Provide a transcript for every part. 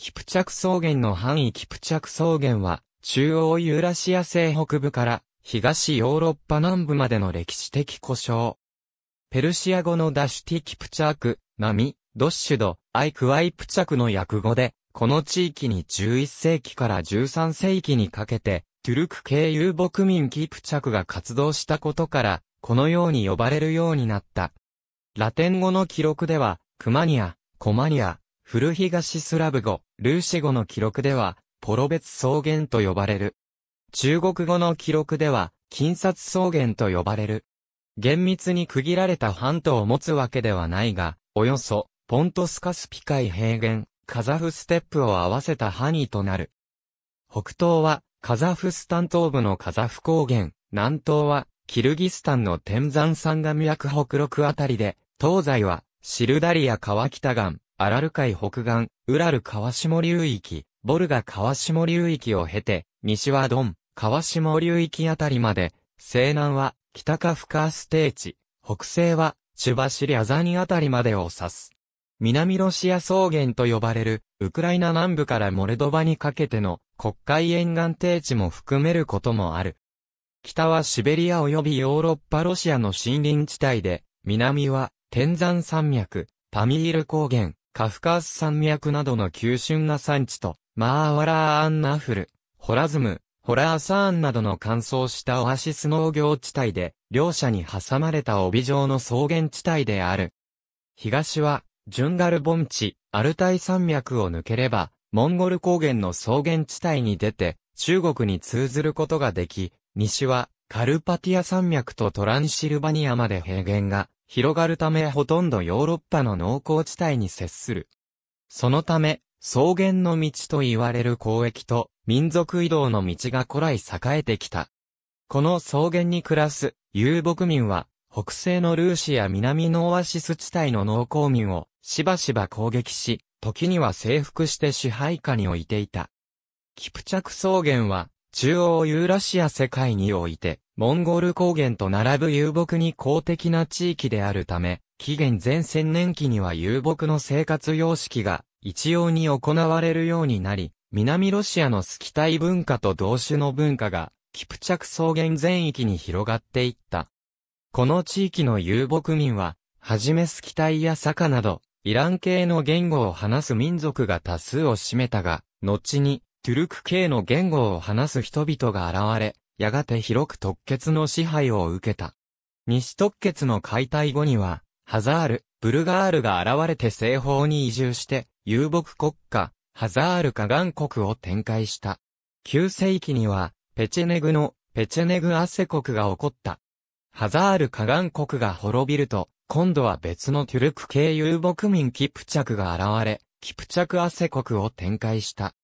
キプチャク草原の範囲キプチャク草原は、中央ユーラシア西北部から東ヨーロッパ南部までの歴史的故障。ペルシア語のダシュティキプチャーク、ナミ、ドッシュド、アイクワイプチャクの訳語で、この地域に11世紀から13世紀にかけて、トゥルク系遊牧民キプチャクが活動したことから、このように呼ばれるようになった。ラテン語の記録では、クマニア、コマニア、古東スラブ語、ルーシ語の記録では、ポロベツ草原と呼ばれる。中国語の記録では、金札草原と呼ばれる。厳密に区切られた半島を持つわけではないが、およそ、ポントスカスピ海平原、カザフステップを合わせた範囲となる。北東は、カザフスタン東部のカザフ高原、南東は、キルギスタンの天山山岸脈北陸あたりで、東西は、シルダリア川北岸、アラル海北岸、ウラル川下流域、ボルガ川下流域を経て、西はドン、川下流域あたりまで、西南は北カフカース低地、北西はチュバシリアザニあたりまでを指す。南ロシア草原と呼ばれる、ウクライナ南部からモルドバにかけての国海沿岸低地も含めることもある。北はシベリア及びヨーロッパロシアの森林地帯で、南は天山山脈、パミール高原、カフカース山脈などの急峻な産地と、マーワラーアンナフル、ホラズム、ホラーサーンなどの乾燥したオアシス農業地帯で、両者に挟まれた帯状の草原地帯である。東は、ジュンガル盆地、アルタイ山脈を抜ければ、モンゴル高原の草原地帯に出て、中国に通ずることができ、西は、カルパティア山脈とトランシルバニアまで平原が広がるためほとんどヨーロッパの農耕地帯に接する。そのため、草原の道と言われる交易と民族移動の道が古来栄えてきた。この草原に暮らす遊牧民は、北西のルーシや南のオアシス地帯の農耕民をしばしば攻撃し、時には征服して支配下に置いていた。キプチャク草原は中央ユーラシア世界においてモンゴル高原と並ぶ遊牧に公的な地域であるため、紀元前千年期には遊牧の生活様式が一様に行われるようになり、南ロシアのスキタイ文化と同種の文化が、キプチャク草原全域に広がっていった。この地域の遊牧民は、はじめスキタイやサカなど、イラン系の言語を話す民族が多数を占めたが、後に、トゥルク系の言語を話す人々が現れ、やがて広く特決の支配を受けた。西特決の解体後には、ハザール、ブルガールが現れて西方に移住して、遊牧国家、ハザール河岸国を展開した。9世紀には、ペチェネグの、ペチェネグアセ国が起こった。ハザール河岸国が滅びると、今度は別のトゥルク系遊牧民キプチャクが現れ、キプチャクアセ国を展開した。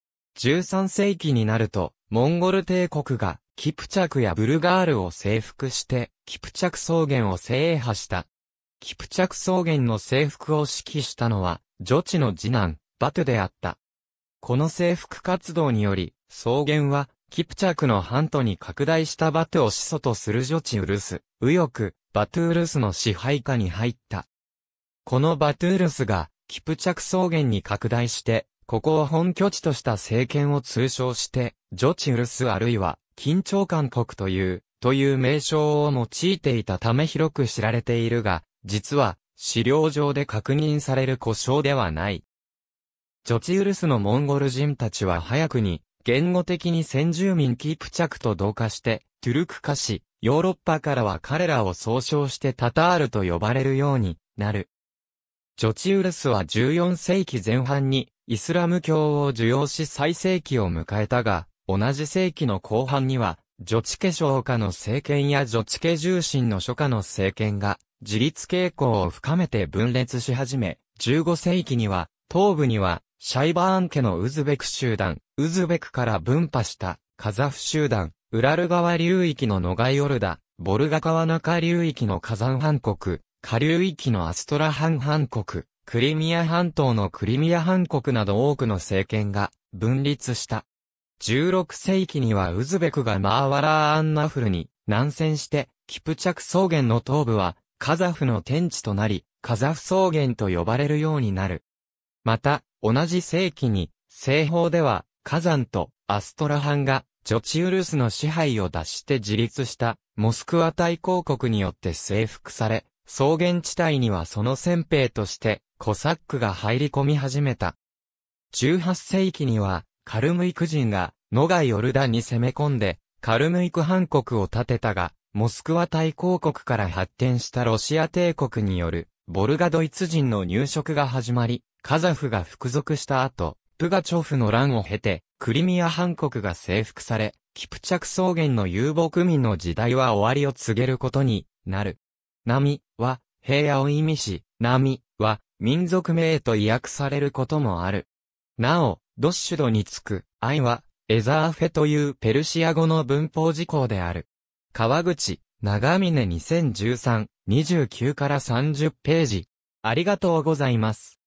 13世紀になると、モンゴル帝国がキプチャクやブルガールを征服して、キプチャク草原を制覇した。キプチャク草原の征服を指揮したのは、女地の次男、バトゥであった。この征服活動により、草原は、キプチャクの半島に拡大したバトゥを始祖とする女地ウルス、右翼、バトゥールスの支配下に入った。このバトゥールスが、キプチャク草原に拡大して、ここを本拠地とした政権を通称して、ジョチウルスあるいは緊張勧告という、という名称を用いていたため広く知られているが、実は、資料上で確認される故障ではない。ジョチウルスのモンゴル人たちは早くに、言語的に先住民キープチャクと同化して、トゥルク化し、ヨーロッパからは彼らを総称してタタールと呼ばれるようになる。ジョチウルスは14世紀前半にイスラム教を受容し最盛期を迎えたが、同じ世紀の後半には、女地ケ商家の政権や女地ケ重心の諸家の政権が、自立傾向を深めて分裂し始め、15世紀には、東部には、シャイバーン家のウズベク集団、ウズベクから分派した、カザフ集団、ウラル川流域のノガイオルダ、ボルガ川中流域の火山半国、下流域のアストラハン半国、クリミア半島のクリミア半国など多くの政権が分立した。16世紀にはウズベクがマーワラーアンナフルに南戦して、キプチャク草原の東部はカザフの天地となり、カザフ草原と呼ばれるようになる。また、同じ世紀に、西方では、火山とアストラハンが、ジョチウルスの支配を脱して自立した、モスクワ大公国によって征服され、草原地帯にはその先兵として、コサックが入り込み始めた。18世紀には、カルムイク人が、ノガヨルダンに攻め込んで、カルムイク藩国を建てたが、モスクワ大公国から発展したロシア帝国による、ボルガドイツ人の入植が始まり、カザフが服属した後、プガチョフの乱を経て、クリミア藩国が征服され、キプチャク草原の遊牧民の時代は終わりを告げることになる。波は平野を意味し、波は民族名と意訳されることもある。なお、ドッシュドにつく、愛は、エザーフェというペルシア語の文法事項である。川口、長峰2013、29から30ページ。ありがとうございます。